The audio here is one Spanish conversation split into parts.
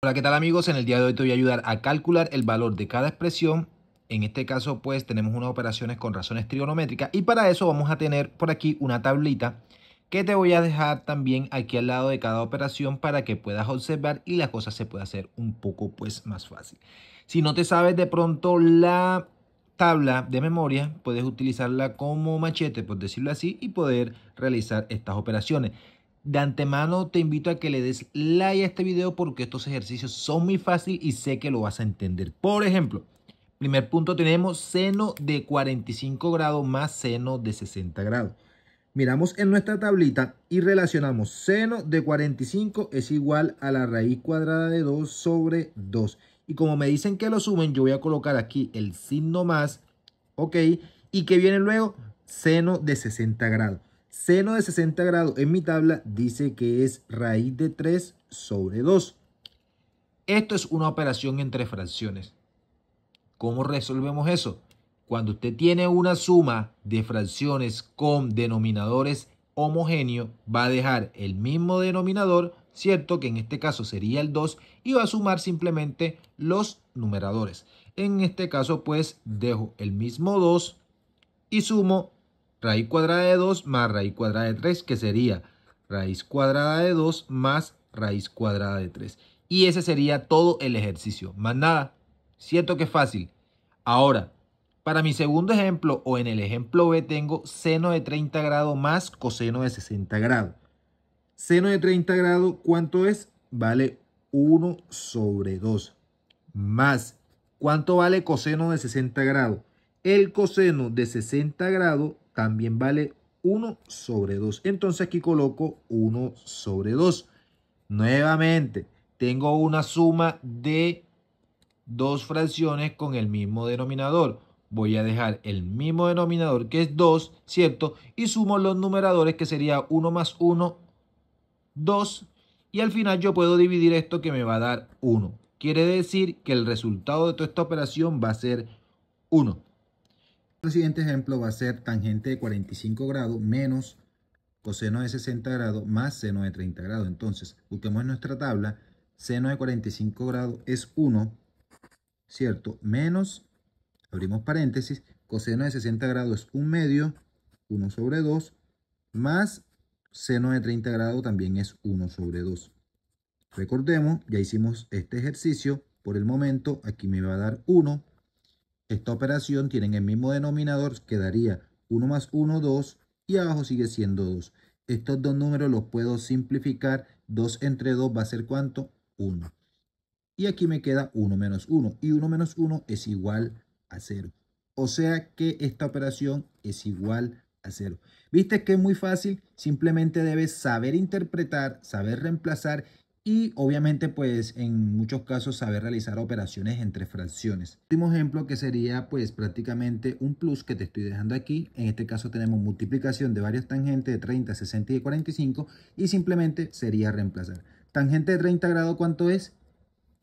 Hola, ¿qué tal amigos? En el día de hoy te voy a ayudar a calcular el valor de cada expresión. En este caso, pues tenemos unas operaciones con razones trigonométricas y para eso vamos a tener por aquí una tablita que te voy a dejar también aquí al lado de cada operación para que puedas observar y la cosa se pueda hacer un poco pues más fácil. Si no te sabes de pronto la tabla de memoria, puedes utilizarla como machete, por decirlo así, y poder realizar estas operaciones. De antemano te invito a que le des like a este video porque estos ejercicios son muy fáciles y sé que lo vas a entender. Por ejemplo, primer punto tenemos seno de 45 grados más seno de 60 grados. Miramos en nuestra tablita y relacionamos seno de 45 es igual a la raíz cuadrada de 2 sobre 2. Y como me dicen que lo sumen, yo voy a colocar aquí el signo más, ¿ok? Y que viene luego seno de 60 grados. Seno de 60 grados en mi tabla dice que es raíz de 3 sobre 2. Esto es una operación entre fracciones. ¿Cómo resolvemos eso? Cuando usted tiene una suma de fracciones con denominadores homogéneos, va a dejar el mismo denominador, ¿cierto? Que en este caso sería el 2, y va a sumar simplemente los numeradores. En este caso, pues, dejo el mismo 2 y sumo raíz cuadrada de 2 más raíz cuadrada de 3, que sería raíz cuadrada de 2 más raíz cuadrada de 3. Y ese sería todo el ejercicio. Más nada. Siento que es fácil. Ahora, para mi segundo ejemplo o en el ejemplo B tengo seno de 30 grados más coseno de 60 grados. Seno de 30 grados, ¿cuánto es? Vale 1 sobre 2. Más, ¿cuánto vale coseno de 60 grados? El coseno de 60 grados también vale 1 sobre 2. Entonces aquí coloco 1 sobre 2. Nuevamente, tengo una suma de dos fracciones con el mismo denominador. Voy a dejar el mismo denominador que es 2, ¿cierto? Y sumo los numeradores que sería 1 más 1, 2. Y al final yo puedo dividir esto que me va a dar 1. Quiere decir que el resultado de toda esta operación va a ser 1. El siguiente ejemplo va a ser tangente de 45 grados menos coseno de 60 grados más seno de 30 grados. Entonces, busquemos en nuestra tabla, seno de 45 grados es 1, ¿cierto? Menos, abrimos paréntesis, coseno de 60 grados es 1 medio, 1 sobre 2, más seno de 30 grados también es 1 sobre 2. Recordemos, ya hicimos este ejercicio, por el momento aquí me va a dar 1 esta operación tienen el mismo denominador, quedaría 1 más 1, 2, y abajo sigue siendo 2. Estos dos números los puedo simplificar. 2 entre 2 va a ser ¿cuánto? 1. Y aquí me queda 1 menos 1. Y 1 menos 1 es igual a 0. O sea que esta operación es igual a 0. ¿Viste que es muy fácil? Simplemente debes saber interpretar, saber reemplazar y obviamente pues en muchos casos saber realizar operaciones entre fracciones. Último ejemplo que sería pues prácticamente un plus que te estoy dejando aquí. En este caso tenemos multiplicación de varios tangentes de 30, 60 y de 45 y simplemente sería reemplazar. Tangente de 30 grados ¿cuánto es?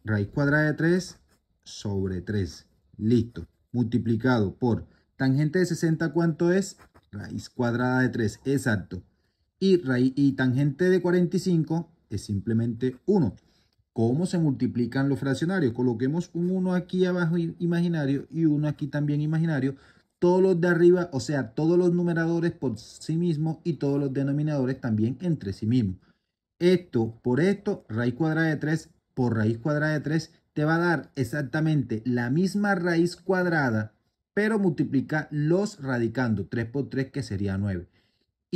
Raíz cuadrada de 3 sobre 3. Listo. Multiplicado por tangente de 60 ¿cuánto es? Raíz cuadrada de 3. Exacto. Y, raíz, y tangente de 45 es simplemente 1. ¿Cómo se multiplican los fraccionarios? Coloquemos un 1 aquí abajo imaginario y uno aquí también imaginario. Todos los de arriba, o sea, todos los numeradores por sí mismos y todos los denominadores también entre sí mismos. Esto por esto, raíz cuadrada de 3 por raíz cuadrada de 3 te va a dar exactamente la misma raíz cuadrada, pero multiplica los radicando 3 por 3 que sería 9.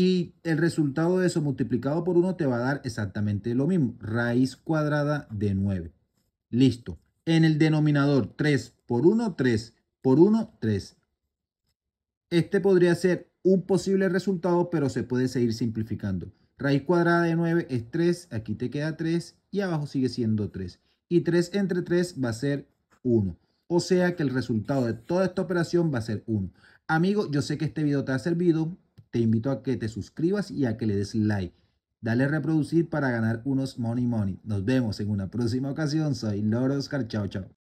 Y el resultado de eso multiplicado por 1 te va a dar exactamente lo mismo. Raíz cuadrada de 9. Listo. En el denominador 3 por 1, 3 por 1, 3. Este podría ser un posible resultado, pero se puede seguir simplificando. Raíz cuadrada de 9 es 3, aquí te queda 3 y abajo sigue siendo 3. Y 3 entre 3 va a ser 1. O sea que el resultado de toda esta operación va a ser 1. Amigo, yo sé que este video te ha servido te invito a que te suscribas y a que le des like. Dale reproducir para ganar unos money money. Nos vemos en una próxima ocasión. Soy Loro Oscar. Chao, chao.